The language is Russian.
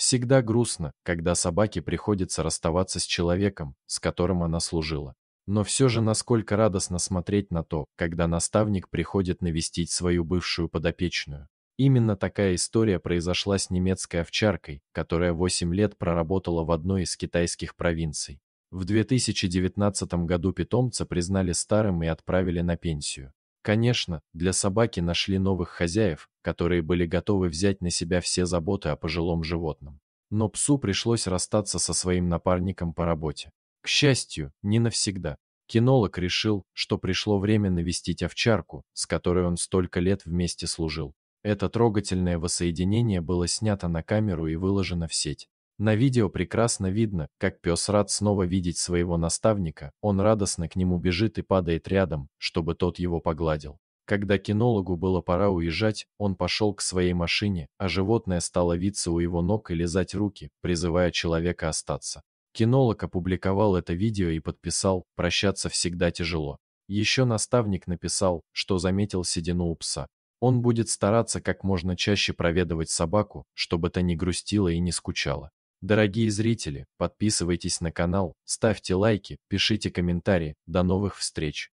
Всегда грустно, когда собаке приходится расставаться с человеком, с которым она служила. Но все же насколько радостно смотреть на то, когда наставник приходит навестить свою бывшую подопечную. Именно такая история произошла с немецкой овчаркой, которая 8 лет проработала в одной из китайских провинций. В 2019 году питомца признали старым и отправили на пенсию. Конечно, для собаки нашли новых хозяев, которые были готовы взять на себя все заботы о пожилом животном. Но псу пришлось расстаться со своим напарником по работе. К счастью, не навсегда. Кинолог решил, что пришло время навестить овчарку, с которой он столько лет вместе служил. Это трогательное воссоединение было снято на камеру и выложено в сеть. На видео прекрасно видно, как пес рад снова видеть своего наставника, он радостно к нему бежит и падает рядом, чтобы тот его погладил. Когда кинологу было пора уезжать, он пошел к своей машине, а животное стало виться у его ног и лизать руки, призывая человека остаться. Кинолог опубликовал это видео и подписал «Прощаться всегда тяжело». Еще наставник написал, что заметил седину у пса. Он будет стараться как можно чаще проведывать собаку, чтобы та не грустила и не скучала. Дорогие зрители, подписывайтесь на канал, ставьте лайки, пишите комментарии. До новых встреч!